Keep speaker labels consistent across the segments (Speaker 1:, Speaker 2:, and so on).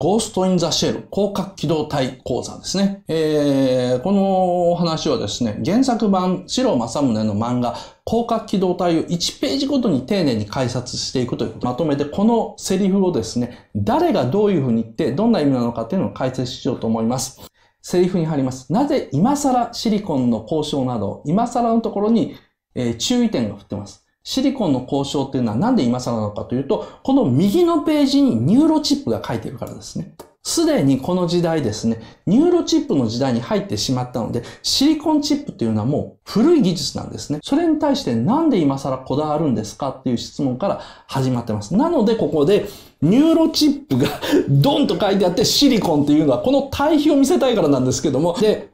Speaker 1: ゴーストインザシェル、広角機動隊講座ですね。えー、このお話はですね、原作版、白正宗の漫画、広角機動隊を1ページごとに丁寧に解説していくということ。まとめて、このセリフをですね、誰がどういうふうに言って、どんな意味なのかっていうのを解説しようと思います。セリフに入ります。なぜ今更シリコンの交渉など、今更のところに、えー、注意点が振ってます。シリコンの交渉っていうのはなんで今更なのかというと、この右のページにニューロチップが書いてるからですね。すでにこの時代ですね、ニューロチップの時代に入ってしまったので、シリコンチップっていうのはもう古い技術なんですね。それに対してなんで今更こだわるんですかっていう質問から始まってます。なのでここで、ニューロチップがドンと書いてあってシリコンっていうのはこの対比を見せたいからなんですけども、で、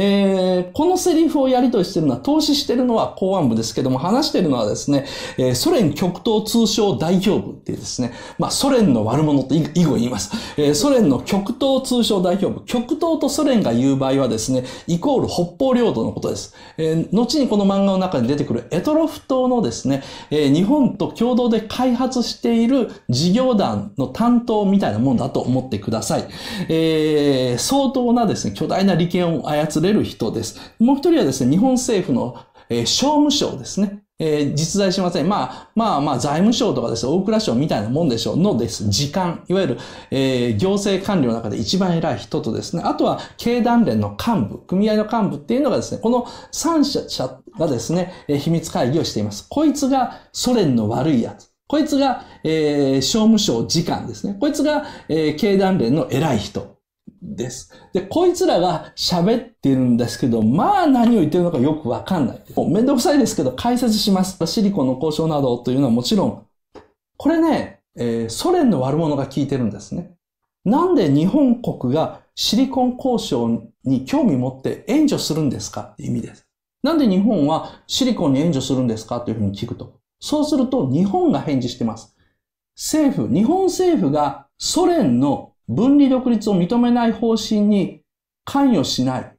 Speaker 1: えー、このセリフをやりとりしてるのは、投資してるのは公安部ですけども、話してるのはですね、えー、ソ連極東通商代表部っていうですね、まあ、ソ連の悪者と以後言います。えー、ソ連の極東通商代表部、極東とソ連が言う場合はですね、イコール北方領土のことです。えー、後にこの漫画の中に出てくるエトロフ島のですね、えー、日本と共同で開発している事業団の担当みたいなもんだと思ってください。えー、相当なですね、巨大な利権を操れ出る人です。もう一人はですね、日本政府の、えー、商務省ですね。えー、実在しません。まあ、まあまあ、財務省とかですね、大蔵省みたいなもんでしょうのです。時間。いわゆる、えー、行政官僚の中で一番偉い人とですね。あとは、経団連の幹部、組合の幹部っていうのがですね、この三者がですね、えー、秘密会議をしています。こいつがソ連の悪いやつ。こいつが、えー、商務省次官ですね。こいつが、えー、経団連の偉い人。です。で、こいつらが喋ってるんですけど、まあ何を言ってるのかよくわかんない。もうめんどくさいですけど解説します。シリコンの交渉などというのはもちろん、これね、えー、ソ連の悪者が聞いてるんですね。なんで日本国がシリコン交渉に興味持って援助するんですかって意味です。なんで日本はシリコンに援助するんですかというふうに聞くと。そうすると日本が返事してます。政府、日本政府がソ連の分離独立を認めない方針に関与しない。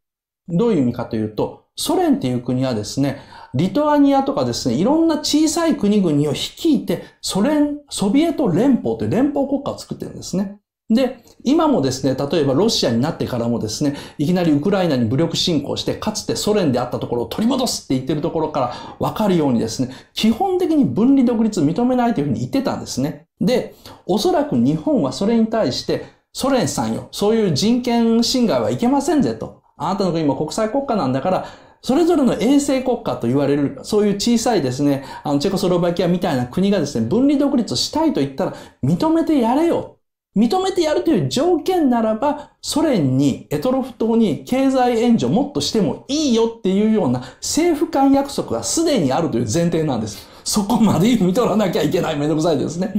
Speaker 1: どういう意味かというと、ソ連っていう国はですね、リトアニアとかですね、いろんな小さい国々を率いて、ソ連、ソビエト連邦という連邦国家を作ってるんですね。で、今もですね、例えばロシアになってからもですね、いきなりウクライナに武力侵攻して、かつてソ連であったところを取り戻すって言ってるところからわかるようにですね、基本的に分離独立を認めないというふうに言ってたんですね。で、おそらく日本はそれに対して、ソ連さんよ、そういう人権侵害はいけませんぜと。あなたの国も国際国家なんだから、それぞれの衛星国家と言われる、そういう小さいですね、あの、チェコスロバキアみたいな国がですね、分離独立したいと言ったら、認めてやれよ。認めてやるという条件ならば、ソ連に、エトロフ島に経済援助もっとしてもいいよっていうような政府間約束がすでにあるという前提なんです。そこまで読み取らなきゃいけない。めんどくさいですね。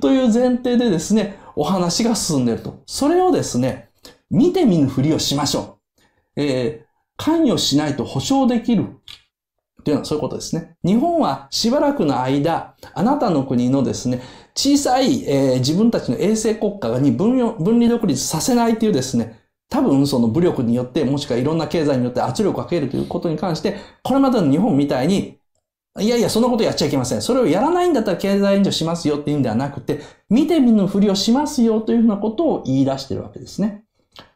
Speaker 1: という前提でですね、お話が進んでると。それをですね、見て見ぬふりをしましょう。えー、関与しないと保証できる。というのはそういうことですね。日本はしばらくの間、あなたの国のですね、小さい、えー、自分たちの衛星国家に分離独立させないというですね、多分その武力によって、もしくはいろんな経済によって圧力をかけるということに関して、これまでの日本みたいにいやいや、そんなことやっちゃいけません。それをやらないんだったら経済援助しますよっていうんではなくて、見て見ぬふりをしますよというふうなことを言い出してるわけですね。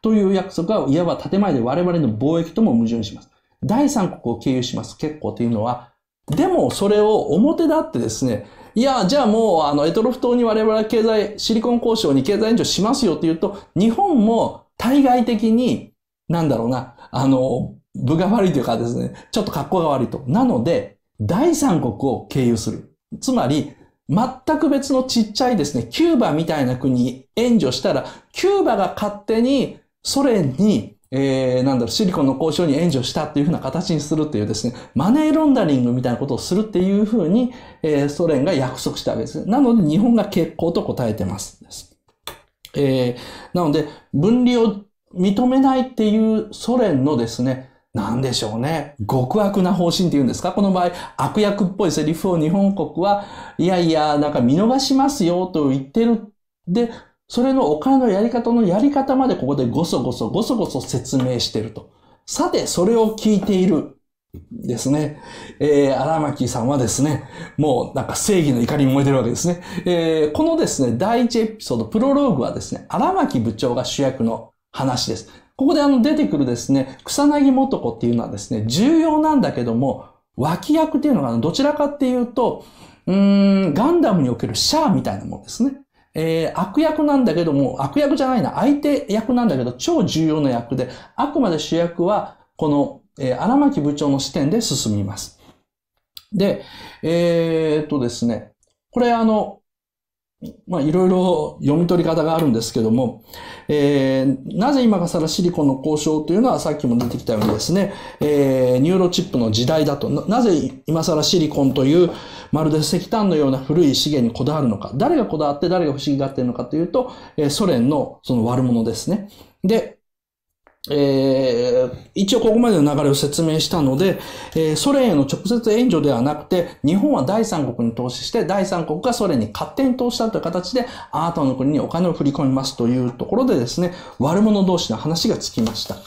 Speaker 1: という約束は、いわば建前で我々の貿易とも矛盾します。第三国を経由します。結構というのは、でもそれを表立ってですね、いや、じゃあもう、あの、エトロフ島に我々は経済、シリコン交渉に経済援助しますよっていうと、日本も対外的に、なんだろうな、あの、部が悪いというかですね、ちょっと格好が悪いと。なので、第三国を経由する。つまり、全く別のちっちゃいですね、キューバみたいな国に援助したら、キューバが勝手にソ連に、えー、なんだろう、シリコンの交渉に援助したっていうふうな形にするっていうですね、マネーロンダリングみたいなことをするっていうふうに、えー、ソ連が約束したわけです。なので、日本が結構と答えてます。えー、なので、分離を認めないっていうソ連のですね、なんでしょうね。極悪な方針って言うんですかこの場合、悪役っぽいセリフを日本国は、いやいや、なんか見逃しますよと言ってる。で、それのお金のやり方のやり方までここでごそごそごそごそ説明してると。さて、それを聞いている。ですね。えー、荒牧さんはですね、もうなんか正義の怒りに燃えてるわけですね。えー、このですね、第1エピソード、プロローグはですね、荒牧部長が主役の話です。ここであの出てくるですね、草薙素子っていうのはですね、重要なんだけども、脇役っていうのがどちらかっていうと、うん、ガンダムにおけるシャアみたいなもんですね。えー、悪役なんだけども、悪役じゃないな、相手役なんだけど、超重要な役で、あくまで主役は、この、えー、荒牧部長の視点で進みます。で、えー、っとですね、これあの、まあ、いろいろ読み取り方があるんですけども、えー、なぜ今更シリコンの交渉というのはさっきも出てきたようにですね、えー、ニューロチップの時代だと、なぜ今更シリコンというまるで石炭のような古い資源にこだわるのか、誰がこだわって誰が不思議がっているのかというと、えソ連のその悪者ですね。で、えー、一応ここまでの流れを説明したので、えー、ソ連への直接援助ではなくて、日本は第三国に投資して、第三国がソ連に勝手に投資したという形で、あなたの国にお金を振り込みますというところでですね、悪者同士の話がつきました。